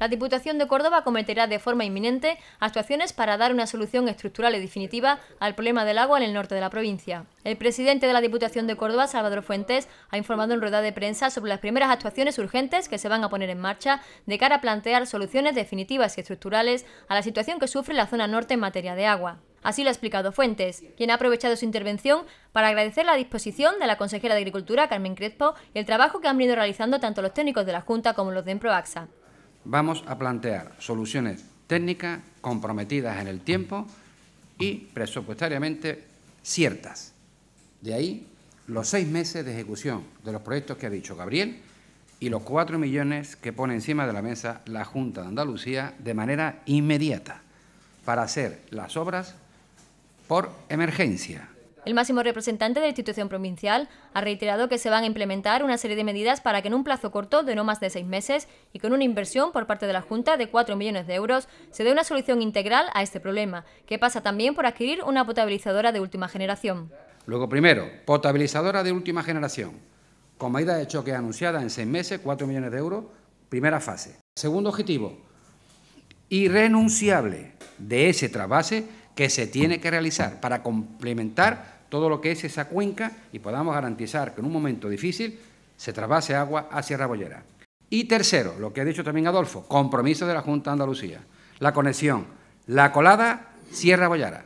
La Diputación de Córdoba cometerá de forma inminente actuaciones para dar una solución estructural y definitiva al problema del agua en el norte de la provincia. El presidente de la Diputación de Córdoba, Salvador Fuentes, ha informado en rueda de prensa sobre las primeras actuaciones urgentes que se van a poner en marcha de cara a plantear soluciones definitivas y estructurales a la situación que sufre la zona norte en materia de agua. Así lo ha explicado Fuentes, quien ha aprovechado su intervención para agradecer la disposición de la consejera de Agricultura, Carmen Crespo, y el trabajo que han venido realizando tanto los técnicos de la Junta como los de Emproaxa vamos a plantear soluciones técnicas comprometidas en el tiempo y presupuestariamente ciertas. De ahí los seis meses de ejecución de los proyectos que ha dicho Gabriel y los cuatro millones que pone encima de la mesa la Junta de Andalucía de manera inmediata para hacer las obras por emergencia el máximo representante de la institución provincial ha reiterado que se van a implementar una serie de medidas para que en un plazo corto de no más de seis meses y con una inversión por parte de la Junta de 4 millones de euros se dé una solución integral a este problema, que pasa también por adquirir una potabilizadora de última generación. Luego, primero, potabilizadora de última generación, con medida de choque anunciada en seis meses, cuatro millones de euros, primera fase. Segundo objetivo, irrenunciable de ese trasvase que se tiene que realizar para complementar todo lo que es esa cuenca y podamos garantizar que en un momento difícil se trasvase agua a Sierra Bollera. Y tercero, lo que ha dicho también Adolfo, compromiso de la Junta de Andalucía, la conexión La Colada Sierra Bollera,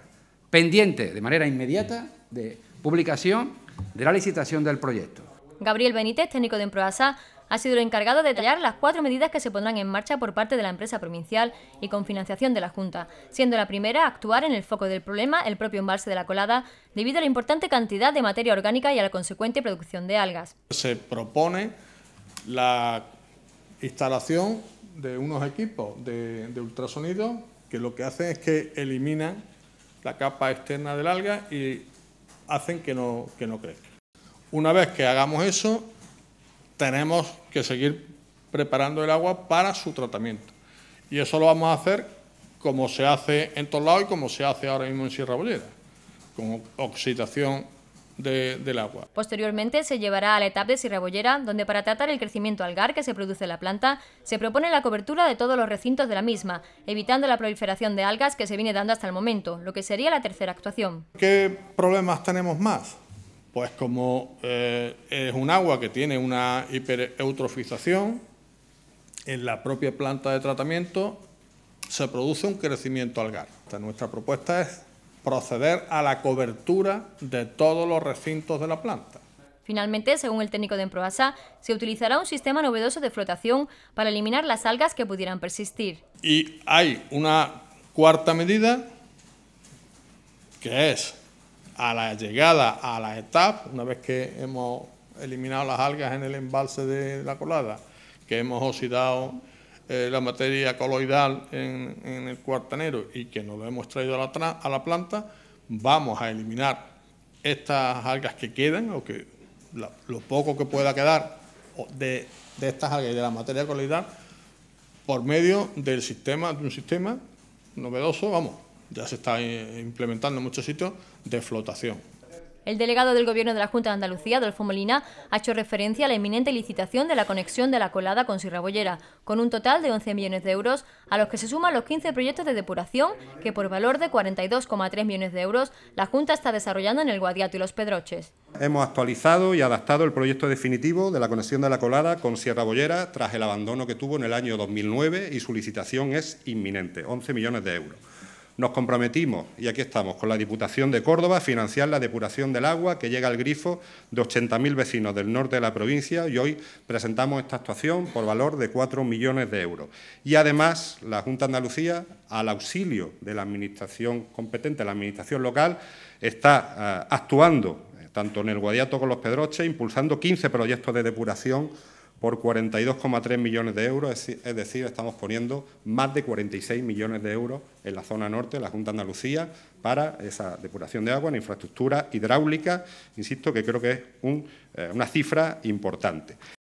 pendiente de manera inmediata de publicación de la licitación del proyecto. Gabriel Benítez, técnico de Improasa, ha sido el encargado de detallar las cuatro medidas que se pondrán en marcha por parte de la empresa provincial y con financiación de la Junta, siendo la primera actuar en el foco del problema el propio embalse de la colada, debido a la importante cantidad de materia orgánica y a la consecuente producción de algas. Se propone la instalación de unos equipos de, ultrasonido que lo que hacen es que eliminan la capa externa del alga y hacen que no, que no crezca. Una vez que hagamos eso, tenemos que seguir preparando el agua para su tratamiento. Y eso lo vamos a hacer como se hace en todos lados y como se hace ahora mismo en Sierra Bollera, con oxidación del agua. Posteriormente se llevará a la etapa de Sierra Bollera, donde para tratar el crecimiento algar que se produce en la planta, se propone la cobertura de todos los recintos de la misma, evitando la proliferación de algas que se viene dando hasta el momento, lo que sería la tercera actuación. ¿Qué problemas tenemos más? pues como eh, es un agua que tiene una hipereutrofización, en la propia planta de tratamiento se produce un crecimiento algar. nuestra propuesta es proceder a la cobertura de todos los recintos de la planta. Finalmente, según el técnico de Emproasa, se utilizará un sistema novedoso de flotación para eliminar las algas que pudieran persistir. Y hay una cuarta medida que es a la llegada a la etapa, una vez que hemos eliminado las algas en el embalse de la colada, que hemos oxidado eh, la materia coloidal en, el cuartanero y que nos lo hemos traído a la, planta, vamos a eliminar estas algas que quedan o que lo poco que pueda quedar de, de estas algas y de la materia coloidal por medio del sistema, de un sistema novedoso, vamos, ya se está eh, implementando en muchos sitios, de flotación. El delegado del Gobierno de la Junta de Andalucía, Adolfo Molina, ha hecho referencia a la inminente licitación de la conexión de la colada con Sierra Bollera... con un total de 11 millones de euros, a los que se suman los 15 proyectos de depuración que, por valor de 42,3 millones de euros, la Junta está desarrollando en el Guadiato y los Pedroches. Hemos actualizado y adaptado el proyecto definitivo de la conexión de la colada con Sierra Bollera tras el abandono que tuvo en el año 2009 y su licitación es inminente, 11 millones de euros. Nos comprometimos, y aquí estamos, con la Diputación de Córdoba a financiar la depuración del agua que llega al grifo de 80.000 vecinos del norte de la provincia y hoy presentamos esta actuación por valor de 4 millones de euros. Y además, la Junta de Andalucía, al auxilio de la Administración competente, la Administración local, está eh, actuando eh, tanto en el Guadiato con los Pedroches, impulsando 15 proyectos de depuración por 42,3 millones de euros, es decir, estamos poniendo más de 46 millones de euros en la zona norte, en la Junta de Andalucía, para esa depuración de agua en infraestructura hidráulica, insisto que creo que es eh, una cifra importante.